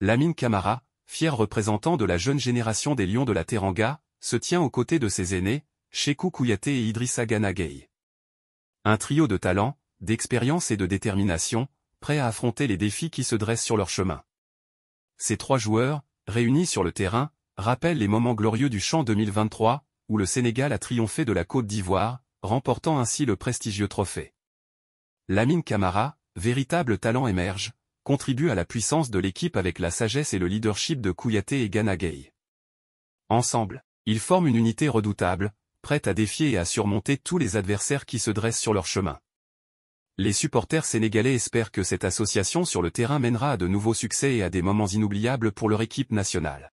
Lamine Camara, fier représentant de la jeune génération des Lions de la Teranga, se tient aux côtés de ses aînés, Shekou Kouyaté et Idrissa Ganagay. Un trio de talents, d'expérience et de détermination, prêts à affronter les défis qui se dressent sur leur chemin. Ces trois joueurs, réunis sur le terrain, rappellent les moments glorieux du champ 2023, où le Sénégal a triomphé de la Côte d'Ivoire, remportant ainsi le prestigieux trophée. Lamine Camara, véritable talent émerge, contribue à la puissance de l'équipe avec la sagesse et le leadership de Kouyaté et Ganagay. Ensemble, ils forment une unité redoutable, prête à défier et à surmonter tous les adversaires qui se dressent sur leur chemin. Les supporters sénégalais espèrent que cette association sur le terrain mènera à de nouveaux succès et à des moments inoubliables pour leur équipe nationale.